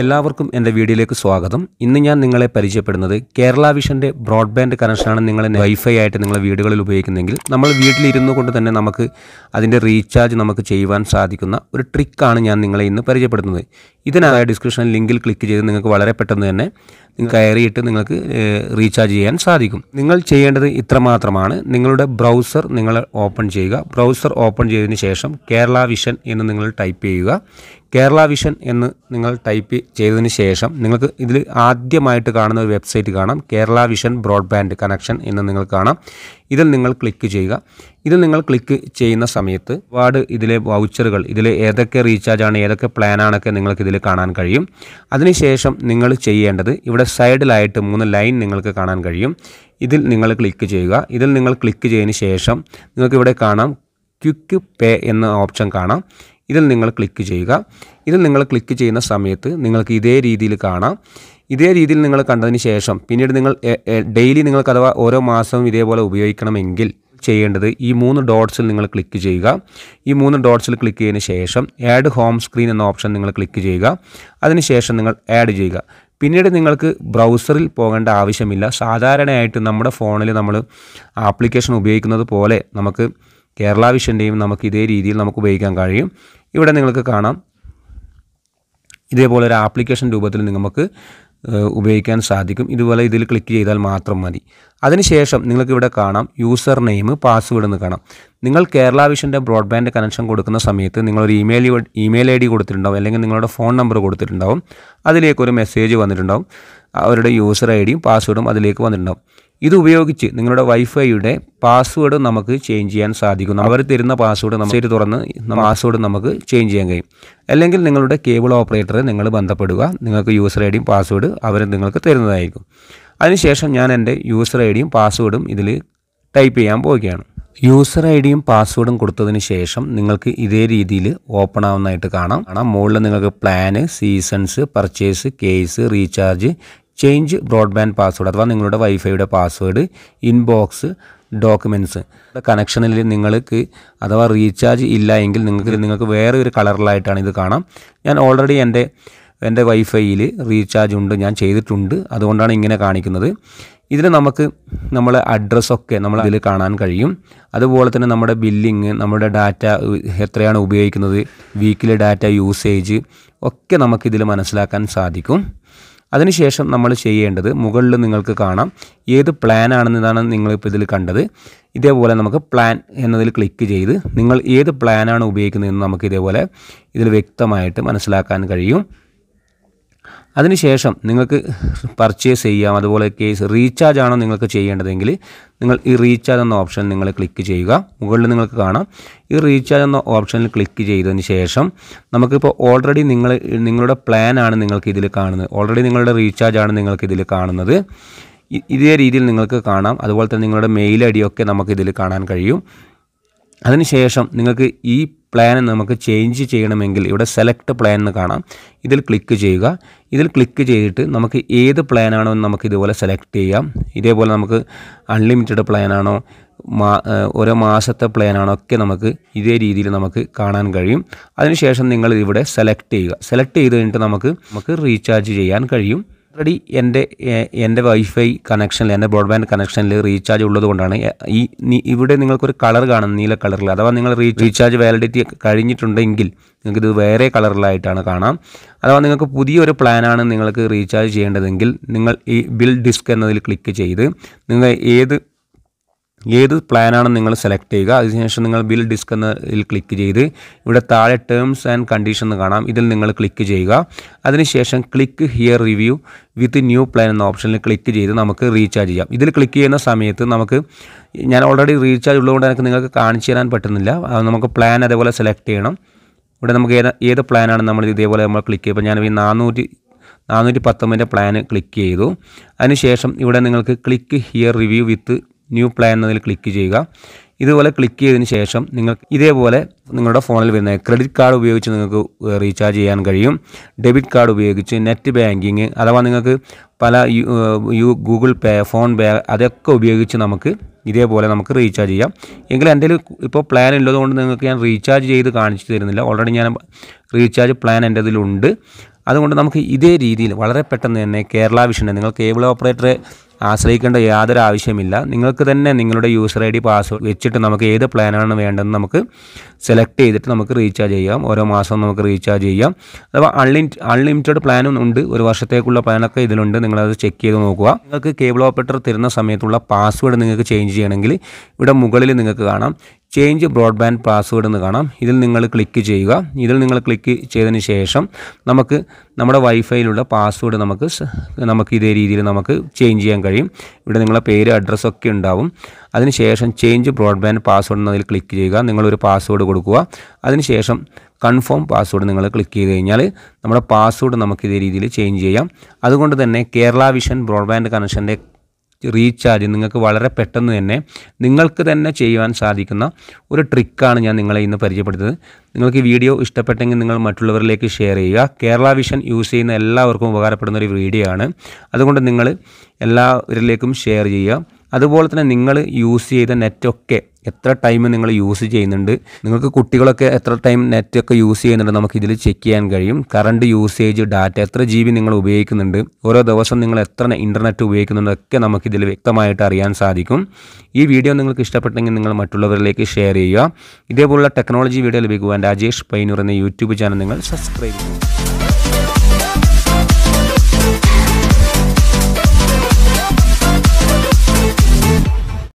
എല്ലാവർക്കും എൻ്റെ വീഡിയോയിലേക്ക് സ്വാഗതം ഇന്ന് ഞാൻ നിങ്ങളെ പരിചയപ്പെടുന്നത് കേരള വിഷൻ്റെ ബ്രോഡ്ബാൻഡ് കണക്ഷനാണ് നിങ്ങൾ വൈഫൈ ആയിട്ട് നിങ്ങളെ വീടുകളിൽ ഉപയോഗിക്കുന്നെങ്കിൽ നമ്മൾ വീട്ടിലിരുന്നു കൊണ്ട് തന്നെ നമുക്ക് അതിൻ്റെ റീചാർജ് നമുക്ക് ചെയ്യുവാൻ സാധിക്കുന്ന ഒരു ട്രിക്കാണ് ഞാൻ നിങ്ങളെ ഇന്ന് പരിചയപ്പെടുത്തുന്നത് ഇതിനായ ഡിസ്ക്രിപ്ഷൻ ലിങ്കിൽ ക്ലിക്ക് ചെയ്ത് നിങ്ങൾക്ക് വളരെ പെട്ടെന്ന് തന്നെ കയറിയിട്ട് നിങ്ങൾക്ക് റീചാർജ് ചെയ്യാൻ സാധിക്കും നിങ്ങൾ ചെയ്യേണ്ടത് ഇത്രമാത്രമാണ് നിങ്ങളുടെ ബ്രൗസർ നിങ്ങൾ ഓപ്പൺ ചെയ്യുക ബ്രൗസർ ഓപ്പൺ ചെയ്തതിന് ശേഷം കേരള വിഷൻ എന്ന് നിങ്ങൾ ടൈപ്പ് ചെയ്യുക കേരള വിഷൻ എന്ന് നിങ്ങൾ ടൈപ്പ് ചെയ്തതിന് ശേഷം നിങ്ങൾക്ക് ഇതിൽ ആദ്യമായിട്ട് കാണുന്ന ഒരു വെബ്സൈറ്റ് കാണാം കേരള വിഷൻ ബ്രോഡ്ബാൻഡ് കണക്ഷൻ എന്ന് നിങ്ങൾ കാണാം ഇതിൽ നിങ്ങൾ ക്ലിക്ക് ചെയ്യുക ഇത് നിങ്ങൾ ക്ലിക്ക് ചെയ്യുന്ന സമയത്ത് ഒരുപാട് ഇതിലെ വൗച്ചറുകൾ ഇതിൽ ഏതൊക്കെ ആണ് ഏതൊക്കെ പ്ലാനാണൊക്കെ നിങ്ങൾക്ക് ഇതിൽ കാണാൻ കഴിയും അതിനുശേഷം നിങ്ങൾ ചെയ്യേണ്ടത് ഇവിടെ സൈഡിലായിട്ട് മൂന്ന് ലൈൻ നിങ്ങൾക്ക് കാണാൻ കഴിയും ഇതിൽ നിങ്ങൾ ക്ലിക്ക് ചെയ്യുക ഇതിൽ നിങ്ങൾ ക്ലിക്ക് ചെയ്തതിന് ശേഷം നിങ്ങൾക്ക് ഇവിടെ കാണാം ക്വിക്ക് പേ എന്ന ഓപ്ഷൻ കാണാം ഇതിൽ നിങ്ങൾ ക്ലിക്ക് ചെയ്യുക ഇതിൽ നിങ്ങൾ ക്ലിക്ക് ചെയ്യുന്ന സമയത്ത് നിങ്ങൾക്ക് ഇതേ രീതിയിൽ കാണാം ഇതേ രീതിയിൽ നിങ്ങൾ കണ്ടതിന് ശേഷം പിന്നീട് നിങ്ങൾ ഡെയിലി നിങ്ങൾക്ക് അഥവാ ഓരോ മാസവും ഇതേപോലെ ഉപയോഗിക്കണമെങ്കിൽ ചെയ്യേണ്ടത് ഈ മൂന്ന് ഡോട്ട്സിൽ നിങ്ങൾ ക്ലിക്ക് ചെയ്യുക ഈ മൂന്ന് ഡോട്ട്സിൽ ക്ലിക്ക് ചെയ്തതിന് ശേഷം ആഡ് ഹോം സ്ക്രീൻ എന്ന ഓപ്ഷൻ നിങ്ങൾ ക്ലിക്ക് ചെയ്യുക അതിനുശേഷം നിങ്ങൾ ആഡ് ചെയ്യുക പിന്നീട് നിങ്ങൾക്ക് ബ്രൗസറിൽ പോകേണ്ട ആവശ്യമില്ല സാധാരണയായിട്ട് നമ്മുടെ ഫോണിൽ നമ്മൾ ആപ്ലിക്കേഷൻ ഉപയോഗിക്കുന്നത് പോലെ നമുക്ക് കേരള വിഷൻ്റെയും നമുക്ക് ഇതേ രീതിയിൽ നമുക്ക് ഉപയോഗിക്കാൻ കഴിയും ഇവിടെ നിങ്ങൾക്ക് കാണാം ഇതേപോലെ ഒരു ആപ്ലിക്കേഷൻ രൂപത്തിൽ നിങ്ങൾക്ക് ഉപയോഗിക്കാൻ സാധിക്കും ഇതുപോലെ ഇതിൽ ക്ലിക്ക് ചെയ്താൽ മാത്രം മതി അതിനുശേഷം നിങ്ങൾക്ക് ഇവിടെ കാണാം യൂസർ നെയിം പാസ്വേഡ് എന്ന് കാണാം നിങ്ങൾ കേരള വിഷൻ്റെ ബ്രോഡ്ബാൻഡ് കണക്ഷൻ കൊടുക്കുന്ന സമയത്ത് നിങ്ങളൊരു ഇമെയിൽ ഇമെയിൽ ഐ ഡി കൊടുത്തിട്ടുണ്ടാവും അല്ലെങ്കിൽ നിങ്ങളുടെ ഫോൺ നമ്പർ കൊടുത്തിട്ടുണ്ടാവും അതിലേക്ക് ഒരു മെസ്സേജ് വന്നിട്ടുണ്ടാവും അവരുടെ യൂസർ ഐ ഡിയും പാസ്വേഡും അതിലേക്ക് വന്നിട്ടുണ്ടാവും ഇത് ഉപയോഗിച്ച് നിങ്ങളുടെ വൈഫൈയുടെ പാസ്വേഡ് നമുക്ക് ചേഞ്ച് ചെയ്യാൻ സാധിക്കും അവർ തരുന്ന പാസ്വേഡ് നമ്മൾ ശരി തുറന്ന് പാസ്വേഡ് നമുക്ക് ചേഞ്ച് ചെയ്യാൻ കഴിയും അല്ലെങ്കിൽ നിങ്ങളുടെ കേബിൾ ഓപ്പറേറ്ററെ നിങ്ങൾ ബന്ധപ്പെടുക നിങ്ങൾക്ക് യൂസർ ഐ ഡിയും പാസ്വേഡ് അവർ നിങ്ങൾക്ക് തരുന്നതായിരിക്കും അതിനുശേഷം ഞാൻ എൻ്റെ യൂസർ ഐ ഡിയും പാസ്വേഡും ഇതിൽ ടൈപ്പ് ചെയ്യാൻ പോവുകയാണ് യൂസർ ഐ ഡിയും പാസ്വേഡും കൊടുത്തതിന് ശേഷം നിങ്ങൾക്ക് ഇതേ രീതിയിൽ ഓപ്പൺ ആവുന്നതായിട്ട് കാണാം കാണാം മുകളിൽ നിങ്ങൾക്ക് plan seasons purchase case recharge change broadband password അഥവാ നിങ്ങളുടെ വൈഫൈയുടെ പാസ്വേഡ് ഇൻബോക്സ് ഡോക്യുമെൻറ്റ്സ് കണക്ഷനിൽ നിങ്ങൾക്ക് അഥവാ റീചാർജ് ഇല്ല എങ്കിൽ നിങ്ങൾക്ക് നിങ്ങൾക്ക് വേറെ ഒരു കളറിലായിട്ടാണ് ഇത് കാണാം ഞാൻ ഓൾറെഡി എൻ്റെ എൻ്റെ വൈഫൈയിൽ റീചാർജ് ഉണ്ട് ഞാൻ ചെയ്തിട്ടുണ്ട് അതുകൊണ്ടാണ് ഇങ്ങനെ കാണിക്കുന്നത് ഇതിന് നമുക്ക് നമ്മളെ അഡ്രസ്സൊക്കെ നമ്മൾ അതിൽ കാണാൻ കഴിയും അതുപോലെ തന്നെ നമ്മുടെ ബില്ലിങ് നമ്മുടെ ഡാറ്റ എത്രയാണ് ഉപയോഗിക്കുന്നത് വീക്കിലെ ഡാറ്റ യൂസേജ് ഒക്കെ നമുക്കിതിൽ മനസ്സിലാക്കാൻ സാധിക്കും അതിനുശേഷം നമ്മൾ ചെയ്യേണ്ടത് മുകളിൽ നിങ്ങൾക്ക് കാണാം ഏത് പ്ലാൻ ആണെന്നതാണ് നിങ്ങളിപ്പോൾ ഇതിൽ കണ്ടത് ഇതേപോലെ നമുക്ക് പ്ലാൻ എന്നതിൽ ക്ലിക്ക് ചെയ്ത് നിങ്ങൾ ഏത് പ്ലാനാണ് ഉപയോഗിക്കുന്നതെന്ന് നമുക്ക് ഇതേപോലെ ഇതിൽ വ്യക്തമായിട്ട് മനസ്സിലാക്കാൻ കഴിയും അതിനുശേഷം നിങ്ങൾക്ക് പർച്ചേസ് ചെയ്യാം അതുപോലെ കേസ് റീചാർജ് ആണോ നിങ്ങൾക്ക് ചെയ്യേണ്ടതെങ്കിൽ നിങ്ങൾ ഈ റീചാർജ് എന്ന ഓപ്ഷൻ നിങ്ങൾ ക്ലിക്ക് ചെയ്യുക മുകളിൽ നിങ്ങൾക്ക് കാണാം ഈ റീചാർജ് എന്ന ഓപ്ഷനിൽ ക്ലിക്ക് ചെയ്തതിന് ശേഷം നമുക്കിപ്പോൾ ഓൾറെഡി നിങ്ങൾ നിങ്ങളുടെ പ്ലാൻ ആണ് നിങ്ങൾക്ക് ഇതിൽ കാണുന്നത് ഓൾറെഡി നിങ്ങളുടെ റീചാർജ് ആണ് നിങ്ങൾക്ക് ഇതിൽ കാണുന്നത് ഇതേ രീതിയിൽ നിങ്ങൾക്ക് കാണാം അതുപോലെ തന്നെ നിങ്ങളുടെ മെയിൽ ഐ ഡിയൊക്കെ നമുക്കിതിൽ കാണാൻ കഴിയും അതിനുശേഷം നിങ്ങൾക്ക് ഈ പ്ലാൻ നമുക്ക് ചേഞ്ച് ചെയ്യണമെങ്കിൽ ഇവിടെ സെലക്ട് പ്ലാൻ എന്ന് കാണാം ഇതിൽ ക്ലിക്ക് ചെയ്യുക ഇതിൽ ക്ലിക്ക് ചെയ്തിട്ട് നമുക്ക് ഏത് പ്ലാനാണോ നമുക്ക് ഇതുപോലെ സെലക്ട് ചെയ്യാം ഇതേപോലെ നമുക്ക് അൺലിമിറ്റഡ് പ്ലാനാണോ മാ ഓരോ മാസത്തെ പ്ലാനാണോ ഒക്കെ നമുക്ക് ഇതേ രീതിയിൽ നമുക്ക് കാണാൻ കഴിയും അതിനുശേഷം നിങ്ങൾ ഇവിടെ സെലക്ട് ചെയ്യുക സെലക്ട് ചെയ്ത് കഴിഞ്ഞിട്ട് നമുക്ക് നമുക്ക് റീചാർജ് ചെയ്യാൻ കഴിയും ഓൾറെഡി എൻ്റെ എൻ്റെ വൈഫൈ കണക്ഷനിൽ എൻ്റെ ബ്രോഡ്ബാൻഡ് കണക്ഷനിൽ റീചാർജ് ഉള്ളത് കൊണ്ടാണ് ഈ ഇവിടെ നിങ്ങൾക്കൊരു കളർ കാണുന്നു നീല കളറിൽ അഥവാ നിങ്ങൾ റീചാർജ് വാലിഡിറ്റി കഴിഞ്ഞിട്ടുണ്ടെങ്കിൽ നിങ്ങൾക്കിത് വേറെ കളറിലായിട്ടാണ് കാണാം അഥവാ നിങ്ങൾക്ക് പുതിയൊരു പ്ലാനാണ് നിങ്ങൾക്ക് റീചാർജ് ചെയ്യേണ്ടതെങ്കിൽ നിങ്ങൾ ഈ ബിൽ ഡിസ്ക് എന്നതിൽ ക്ലിക്ക് ചെയ്ത് നിങ്ങൾ ഏത് ഏത് പ്ലാനാണ് നിങ്ങൾ സെലക്ട് ചെയ്യുക അതിനുശേഷം നിങ്ങൾ ബിൽ ഡിസ്ക് എന്നതിൽ ക്ലിക്ക് ചെയ്ത് ഇവിടെ താഴെ ടേംസ് ആൻഡ് കണ്ടീഷൻ എന്ന് കാണാം ഇതിൽ നിങ്ങൾ ക്ലിക്ക് ചെയ്യുക അതിനുശേഷം click here review with new plan എന്ന ഓപ്ഷനിൽ ക്ലിക്ക് ചെയ്ത് നമുക്ക് റീചാർജ് ചെയ്യാം ഇതിൽ ക്ലിക്ക് ചെയ്യുന്ന സമയത്ത് നമുക്ക് ഞാൻ ഓൾറെഡി റീചാർജ് ഉള്ളതുകൊണ്ട് എനിക്ക് നിങ്ങൾക്ക് കാണിച്ചു തരാൻ പറ്റുന്നില്ല നമുക്ക് പ്ലാൻ അതേപോലെ സെലക്ട് ചെയ്യണം ഇവിടെ നമുക്ക് ഏത് ഏത് പ്ലാനാണ് നമ്മൾ ഇതേപോലെ നമ്മൾ ക്ലിക്ക് ചെയ്യുമ്പോൾ ഞാൻ ഈ നാനൂറ്റി നാനൂറ്റി പത്തൊമ്പതിൻ്റെ പ്ലാൻ ക്ലിക്ക് ചെയ്തു അതിനുശേഷം ഇവിടെ നിങ്ങൾക്ക് click here review with new plan എന്നതിൽ ക്ലിക്ക് ചെയ്യുക ഇതുപോലെ ക്ലിക്ക് ചെയ്തതിന് ശേഷം നിങ്ങൾ ഇതേപോലെ നിങ്ങളുടെ ഫോണിൽ വരുന്ന ക്രെഡിറ്റ് കാർഡ് ഉപയോഗിച്ച് നിങ്ങൾക്ക് റീചാർജ് ചെയ്യാൻ കഴിയും ഡെബിറ്റ് കാർഡ് ഉപയോഗിച്ച് നെറ്റ് ബാങ്കിങ് അഥവാ നിങ്ങൾക്ക് പല U Google Pay PhonePe അതൊക്കെ ഉപയോഗിച്ച് നമുക്ക് ഇതേപോലെ നമുക്ക് റീചാർജ് ചെയ്യാം എങ്കിൽ എൻ്റെ ഇപ്പോൾ പ്ലാൻ ഉള്ളതുകൊണ്ട് നിങ്ങൾക്ക് ഞാൻ റീചാർജ് ചെയ്ത് കാണിച്ചു തരുന്നില്ല ഓൾറെഡി ഞാൻ റീചാർജ് പ്ലാൻ എൻ്റെ ഇതിലുണ്ട് അതുകൊണ്ട് നമുക്ക് ഇതേ രീതിയിൽ വളരെ പെട്ടെന്ന് തന്നെ കേരള വിഷനെ നിങ്ങൾ കേബിൾ ഓപ്പറേറ്ററെ ആശ്രയിക്കേണ്ട യാതൊരു ആവശ്യമില്ല നിങ്ങൾക്ക് തന്നെ നിങ്ങളുടെ യൂസർ ഐ ഡി പാസ്വേഡ് വെച്ചിട്ട് നമുക്ക് ഏത് പ്ലാനാണ് വേണ്ടതെന്ന് നമുക്ക് സെലക്ട് ചെയ്തിട്ട് നമുക്ക് റീചാർജ് ചെയ്യാം ഓരോ മാസവും നമുക്ക് റീചാർജ് ചെയ്യാം അഥവാ അൺലിമി അൺലിമിറ്റഡ് പ്ലാനും ഉണ്ട് ഒരു വർഷത്തേക്കുള്ള പ്ലാനൊക്കെ ഇതിലുണ്ട് നിങ്ങളത് ചെക്ക് ചെയ്ത് നോക്കുക നിങ്ങൾക്ക് കേബിൾ ഓപ്പറേറ്റർ തരുന്ന സമയത്തുള്ള പാസ്വേഡ് നിങ്ങൾക്ക് ചേഞ്ച് ചെയ്യണമെങ്കിൽ ഇവിടെ മുകളിൽ നിങ്ങൾക്ക് കാണാം ചേഞ്ച് ബ്രോഡ്ബാൻഡ് പാസ്വേഡ് എന്ന് കാണാം ഇതിൽ നിങ്ങൾ ക്ലിക്ക് ചെയ്യുക ഇതിൽ നിങ്ങൾ ക്ലിക്ക് ചെയ്തതിന് ശേഷം നമുക്ക് നമ്മുടെ വൈഫൈയിലുള്ള പാസ്വേഡ് നമുക്ക് നമുക്ക് ഇതേ രീതിയിൽ നമുക്ക് ചേഞ്ച് ചെയ്യാൻ കഴിയും ഇവിടെ നിങ്ങളുടെ പേര് അഡ്രസ്സൊക്കെ ഉണ്ടാവും അതിനുശേഷം ചേഞ്ച് ബ്രോഡ്ബാൻഡ് പാസ്വേഡ് എന്നതിൽ ക്ലിക്ക് ചെയ്യുക നിങ്ങളൊരു പാസ്വേഡ് കൊടുക്കുക അതിനുശേഷം കൺഫേം പാസ്വേഡ് നിങ്ങൾ ക്ലിക്ക് ചെയ്ത് കഴിഞ്ഞാൽ നമ്മുടെ പാസ്വേഡ് നമുക്ക് ഇതേ രീതിയിൽ ചേഞ്ച് ചെയ്യാം അതുകൊണ്ട് തന്നെ കേരള വിഷൻ ബ്രോഡ്ബാൻഡ് കണക്ഷൻ്റെ റീചാർജ് നിങ്ങൾക്ക് വളരെ പെട്ടെന്ന് തന്നെ നിങ്ങൾക്ക് തന്നെ ചെയ്യുവാൻ സാധിക്കുന്ന ഒരു ട്രിക്കാണ് ഞാൻ നിങ്ങളെ ഇന്ന് പരിചയപ്പെടുത്തുന്നത് നിങ്ങൾക്ക് ഈ വീഡിയോ ഇഷ്ടപ്പെട്ടെങ്കിൽ നിങ്ങൾ മറ്റുള്ളവരിലേക്ക് ഷെയർ ചെയ്യുക കേരള വിഷൻ യൂസ് ചെയ്യുന്ന എല്ലാവർക്കും ഉപകാരപ്പെടുന്ന ഒരു വീഡിയോ ആണ് അതുകൊണ്ട് നിങ്ങൾ എല്ലാവരിലേക്കും ഷെയർ ചെയ്യുക അതുപോലെ തന്നെ നിങ്ങൾ യൂസ് ചെയ്ത നെറ്റൊക്കെ എത്ര ടൈം നിങ്ങൾ യൂസ് ചെയ്യുന്നുണ്ട് നിങ്ങൾക്ക് കുട്ടികളൊക്കെ എത്ര ടൈം നെറ്റൊക്കെ യൂസ് ചെയ്യുന്നുണ്ട് നമുക്ക് ഇതിൽ ചെക്ക് ചെയ്യാൻ കഴിയും കറണ്ട് യൂസേജ് ഡാറ്റ എത്ര ജി ബി നിങ്ങൾ ഉപയോഗിക്കുന്നുണ്ട് ഓരോ ദിവസം നിങ്ങൾ എത്ര ഇൻ്റർനെറ്റ് ഉപയോഗിക്കുന്നുണ്ടൊക്കെ നമുക്കിതിൽ വ്യക്തമായിട്ട് അറിയാൻ സാധിക്കും ഈ വീഡിയോ നിങ്ങൾക്ക് ഇഷ്ടപ്പെട്ടെങ്കിൽ നിങ്ങൾ മറ്റുള്ളവരിലേക്ക് ഷെയർ ചെയ്യുക ഇതേപോലുള്ള ടെക്നോളജി വീഡിയോ ലഭിക്കുവാൻ രാജേഷ് പൈനൂർ എന്ന യൂട്യൂബ് ചാനൽ നിങ്ങൾ സബ്സ്ക്രൈബ് ചെയ്യുക